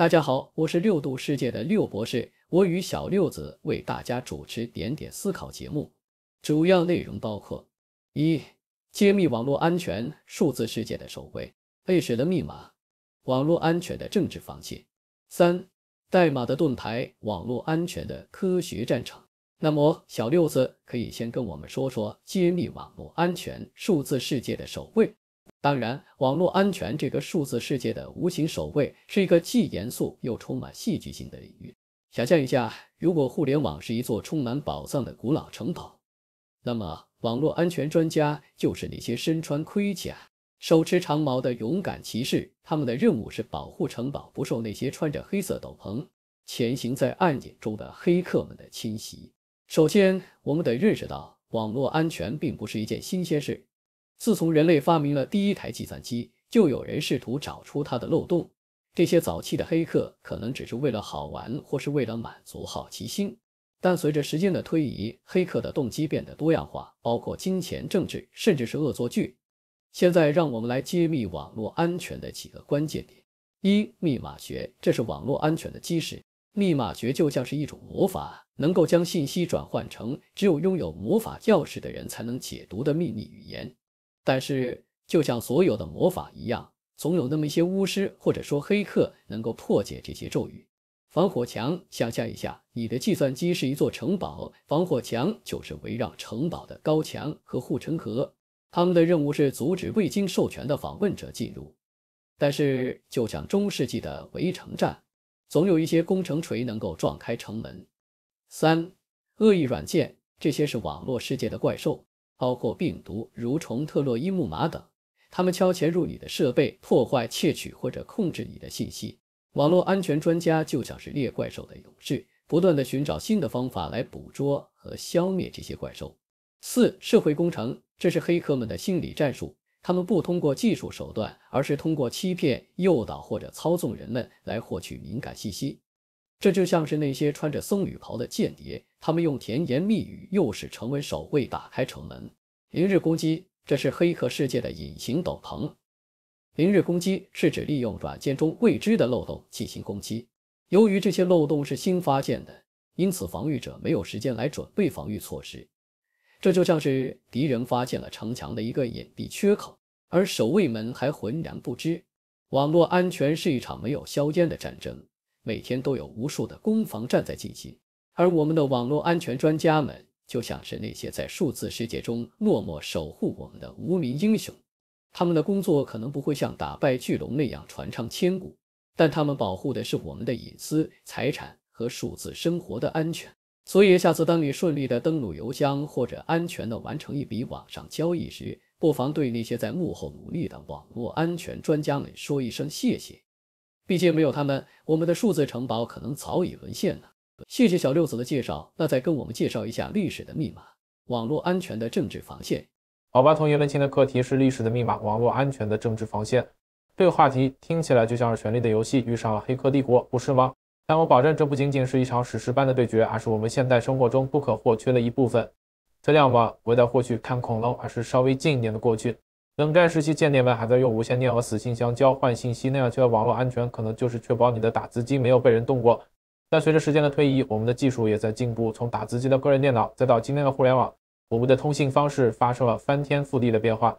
大家好，我是六度世界的六博士，我与小六子为大家主持《点点思考》节目。主要内容包括：一、揭秘网络安全数字世界的守卫，被使的密码；网络安全的政治防线；三、代码的盾牌，网络安全的科学战场。那么，小六子可以先跟我们说说揭秘网络安全数字世界的守卫。当然，网络安全这个数字世界的无形守卫是一个既严肃又充满戏剧性的领域。想象一下，如果互联网是一座充满宝藏的古老城堡，那么网络安全专家就是那些身穿盔甲、手持长矛的勇敢骑士，他们的任务是保护城堡不受那些穿着黑色斗篷、潜行在暗影中的黑客们的侵袭。首先，我们得认识到，网络安全并不是一件新鲜事。自从人类发明了第一台计算机，就有人试图找出它的漏洞。这些早期的黑客可能只是为了好玩，或是为了满足好奇心。但随着时间的推移，黑客的动机变得多样化，包括金钱、政治，甚至是恶作剧。现在，让我们来揭秘网络安全的几个关键点：一、密码学，这是网络安全的基石。密码学就像是一种魔法，能够将信息转换成只有拥有魔法钥匙的人才能解读的秘密语言。但是，就像所有的魔法一样，总有那么一些巫师或者说黑客能够破解这些咒语。防火墙，想象一下，你的计算机是一座城堡，防火墙就是围绕城堡的高墙和护城河，他们的任务是阻止未经授权的访问者进入。但是，就像中世纪的围城战，总有一些工程锤能够撞开城门。三，恶意软件，这些是网络世界的怪兽。包括病毒、蠕虫、特洛伊木马等，他们敲潜入你的设备，破坏、窃取或者控制你的信息。网络安全专家就像是猎怪兽的勇士，不断地寻找新的方法来捕捉和消灭这些怪兽。四、社会工程，这是黑客们的心理战术，他们不通过技术手段，而是通过欺骗、诱导或者操纵人们来获取敏感信息。这就像是那些穿着僧侣袍的间谍，他们用甜言蜜语诱使城门守卫打开城门。明日攻击，这是黑客世界的隐形斗篷。明日攻击是指利用软件中未知的漏洞进行攻击。由于这些漏洞是新发现的，因此防御者没有时间来准备防御措施。这就像是敌人发现了城墙的一个隐蔽缺口，而守卫们还浑然不知。网络安全是一场没有硝烟的战争。每天都有无数的攻防战在进行，而我们的网络安全专家们就像是那些在数字世界中默默守护我们的无名英雄。他们的工作可能不会像打败巨龙那样传唱千古，但他们保护的是我们的隐私、财产和数字生活的安全。所以下次当你顺利的登录邮箱或者安全的完成一笔网上交易时，不妨对那些在幕后努力的网络安全专家们说一声谢谢。毕竟没有他们，我们的数字城堡可能早已沦陷了。谢谢小六子的介绍，那再跟我们介绍一下历史的密码，网络安全的政治防线。好吧，同学们，今天的课题是历史的密码，网络安全的政治防线。这个话题听起来就像是权力的游戏遇上了黑客帝国，不是吗？但我保证，这不仅仅是一场史诗般的对决，而是我们现代生活中不可或缺的一部分。这样吧，为了获取看恐龙，还是稍微近一点的过去。冷战时期，间谍们还在用无线电和死信箱交换信息，那样去的网络安全可能就是确保你的打字机没有被人动过。但随着时间的推移，我们的技术也在进步，从打字机的个人电脑，再到今天的互联网，我们的通信方式发生了翻天覆地的变化。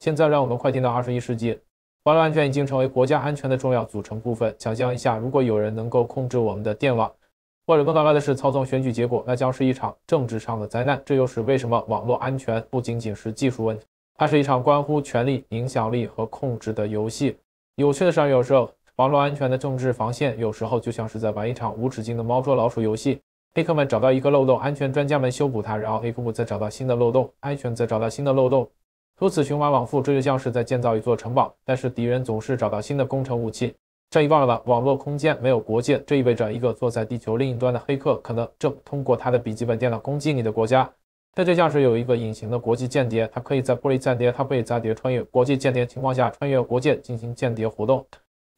现在，让我们快进到二十一世纪，网络安全已经成为国家安全的重要组成部分。想象一下，如果有人能够控制我们的电网，或者更糟糕的是操纵选举结果，那将是一场政治上的灾难。这又是为什么网络安全不仅仅是技术问题？它是一场关乎权力、影响力和控制的游戏。有趣的是，有时候网络安全的政治防线，有时候就像是在玩一场无止境的猫捉老鼠游戏。黑客们找到一个漏洞，安全专家们修补它，然后黑客们再找到新的漏洞，安全再找到新的漏洞，如此循环往复，这就像是在建造一座城堡，但是敌人总是找到新的攻城武器。这一忘了，网络空间没有国界，这意味着一个坐在地球另一端的黑客，可能正通过他的笔记本电脑攻击你的国家。这就像是有一个隐形的国际间谍，他可以在玻璃间谍，他可以间谍穿越国际间谍情况下穿越国界进行间谍活动。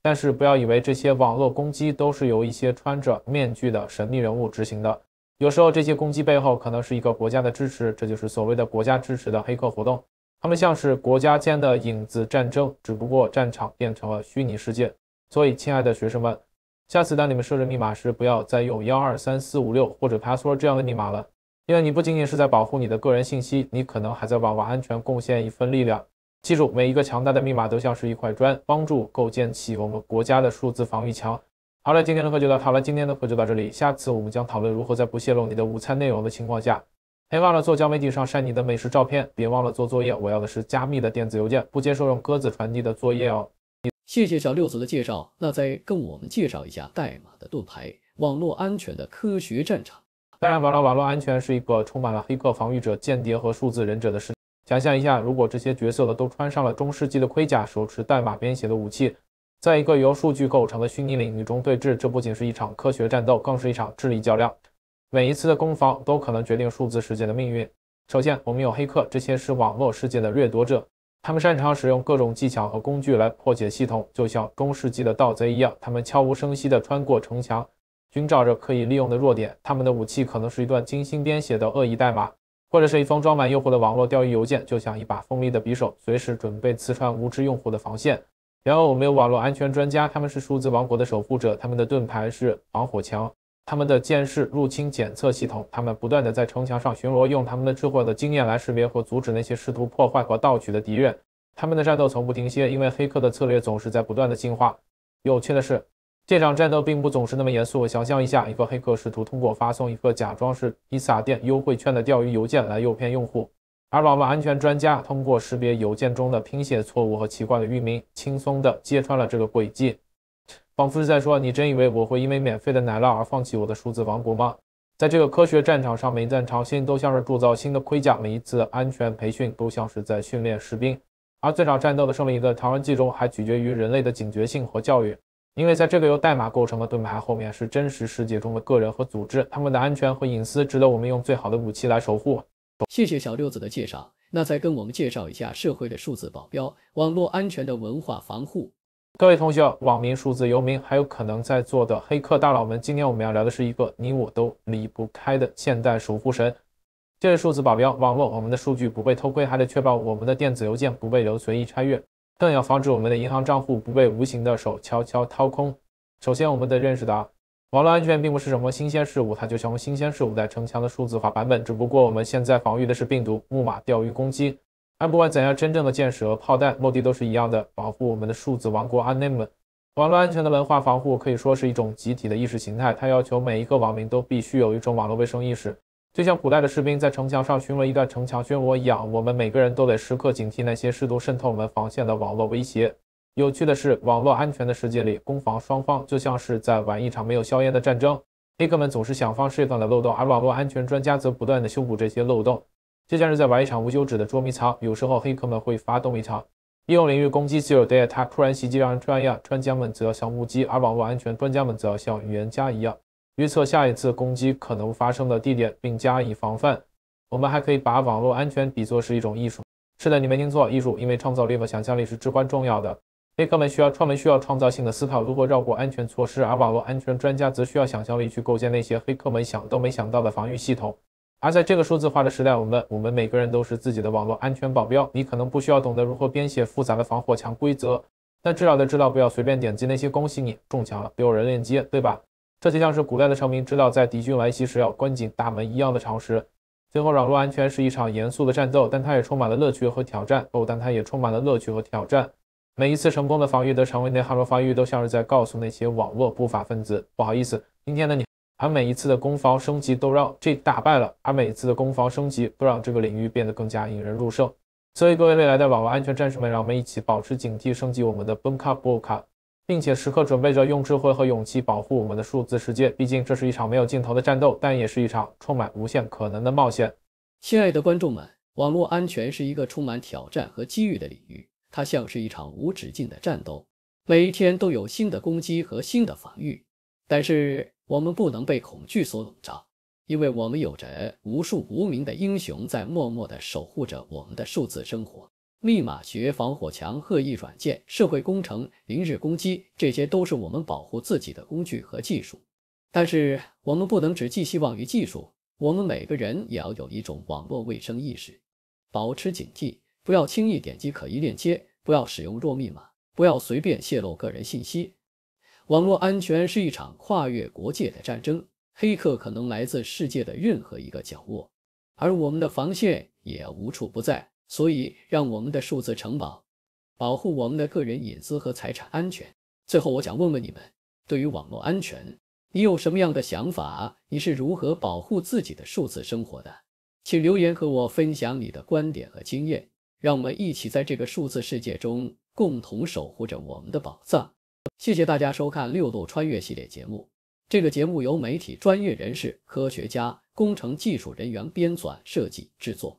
但是不要以为这些网络攻击都是由一些穿着面具的神秘人物执行的，有时候这些攻击背后可能是一个国家的支持，这就是所谓的国家支持的黑客活动。他们像是国家间的影子战争，只不过战场变成了虚拟世界。所以，亲爱的学生们，下次当你们设置密码时，不要再用幺二三四五六或者 password 这样的密码了。因为你不仅仅是在保护你的个人信息，你可能还在网络安全贡献一份力量。记住，每一个强大的密码都像是一块砖，帮助构建起我们国家的数字防御墙。好了，今天的课就到这了。今天的课就到这里，下次我们将讨论如何在不泄露你的午餐内容的情况下，别忘了做交媒体上晒你的美食照片。别忘了做作业，我要的是加密的电子邮件，不接受用鸽子传递的作业哦。谢谢小六子的介绍，那再跟我们介绍一下代码的盾牌，网络安全的科学战场。当然，网络网络安全是一个充满了黑客、防御者、间谍和数字忍者的世界。想象一下，如果这些角色都穿上了中世纪的盔甲，手持代码编写的武器，在一个由数据构成的虚拟领域中对峙，这不仅是一场科学战斗，更是一场智力较量。每一次的攻防都可能决定数字世界的命运。首先，我们有黑客，这些是网络世界的掠夺者，他们擅长使用各种技巧和工具来破解系统，就像中世纪的盗贼一样，他们悄无声息地穿过城墙。均照着可以利用的弱点，他们的武器可能是一段精心编写的恶意代码，或者是一封装满诱惑的网络钓鱼邮件，就像一把锋利的匕首，随时准备刺穿无知用户的防线。然而，我们有网络安全专家，他们是数字王国的守护者，他们的盾牌是防火墙，他们的监视入侵检测系统，他们不断的在城墙上巡逻，用他们的智慧的经验来识别和阻止那些试图破坏和盗取的敌人。他们的战斗从不停歇，因为黑客的策略总是在不断的进化。有趣的是。这场战斗并不总是那么严肃。想象一下，一个黑客试图通过发送一个假装是披萨店优惠券的钓鱼邮件来诱骗用户，而网络安全专家通过识别邮件中的拼写错误和奇怪的域名，轻松地揭穿了这个诡计。仿佛是在说：“你真以为我会因为免费的奶酪而放弃我的数字王国吗？”在这个科学战场上，每一场新都像是铸造新的盔甲，每一次安全培训都像是在训练士兵。而这场战斗的胜利的唐人记中还取决于人类的警觉性和教育。因为在这个由代码构成的盾牌后面是真实世界中的个人和组织，他们的安全和隐私值得我们用最好的武器来守护。谢谢小六子的介绍，那再跟我们介绍一下社会的数字保镖，网络安全的文化防护。各位同学，网民、数字游民，还有可能在座的黑客大佬们，今天我们要聊的是一个你我都离不开的现代守护神——这个数字保镖网络。我们的数据不被偷窥，还得确保我们的电子邮件不被流随意拆阅。更要防止我们的银行账户不被无形的手悄悄掏空。首先，我们得认识到，网络安全并不是什么新鲜事物，它就像新鲜事物在城墙的数字化版本。只不过我们现在防御的是病毒、木马、钓鱼攻击，按不管怎样，真正的箭矢和炮弹目的都是一样的，保护我们的数字王国安内门。网络安全的文化防护可以说是一种集体的意识形态，它要求每一个网民都必须有一种网络卫生意识。就像古代的士兵在城墙上巡逻一段城墙漩涡一样，我们每个人都得时刻警惕那些试图渗透我们防线的网络威胁。有趣的是，网络安全的世界里，攻防双方就像是在玩一场没有硝烟的战争。黑客们总是想方设法的漏洞，而网络安全专家则不断的修补这些漏洞。就像是在玩一场无休止的捉迷藏。有时候黑客们会发动一场应用领域攻击，z e d o t a y t 突然袭击让人专家专家们则要像木鸡，而网络安全专家们则要像预言家一样。预测下一次攻击可能发生的地点并加以防范。我们还可以把网络安全比作是一种艺术。是的，你没听错，艺术，因为创造力和想象力是至关重要的。黑客们需要创，需要创造性的思考，如何绕过安全措施；而网络安全专家则需要想象力去构建那些黑客们想都没想到的防御系统。而在这个数字化的时代，我们我们每个人都是自己的网络安全保镖。你可能不需要懂得如何编写复杂的防火墙规则，但至少得知道不要随便点击那些“恭喜你中奖了”给人链接，对吧？这就像是古代的城民知道在敌军来袭时要关紧大门一样的常识。最后，网络安全是一场严肃的战斗，但它也充满了乐趣和挑战。哦，但它也充满了乐趣和挑战。每一次成功的防御都成为内哈罗防御，都像是在告诉那些网络不法分子：不好意思，今天的你。而每一次的攻防升级都让这打败了，而每一次的攻防升级都让这个领域变得更加引人入胜。所以，各位未来的网络安全战士们，让我们一起保持警惕，升级我们的 b u n m k a Booma。并且时刻准备着用智慧和勇气保护我们的数字世界。毕竟，这是一场没有尽头的战斗，但也是一场充满无限可能的冒险。亲爱的观众们，网络安全是一个充满挑战和机遇的领域，它像是一场无止境的战斗，每一天都有新的攻击和新的防御。但是，我们不能被恐惧所笼罩，因为我们有着无数无名的英雄在默默地守护着我们的数字生活。密码学、防火墙、恶意软件、社会工程、零日攻击，这些都是我们保护自己的工具和技术。但是，我们不能只寄希望于技术，我们每个人也要有一种网络卫生意识，保持警惕，不要轻易点击可疑链接，不要使用弱密码，不要随便泄露个人信息。网络安全是一场跨越国界的战争，黑客可能来自世界的任何一个角落，而我们的防线也无处不在。所以，让我们的数字城堡保护我们的个人隐私和财产安全。最后，我想问问你们，对于网络安全，你有什么样的想法？你是如何保护自己的数字生活的？请留言和我分享你的观点和经验，让我们一起在这个数字世界中共同守护着我们的宝藏。谢谢大家收看《六度穿越》系列节目。这个节目由媒体专业人士、科学家、工程技术人员编纂、设计、制作。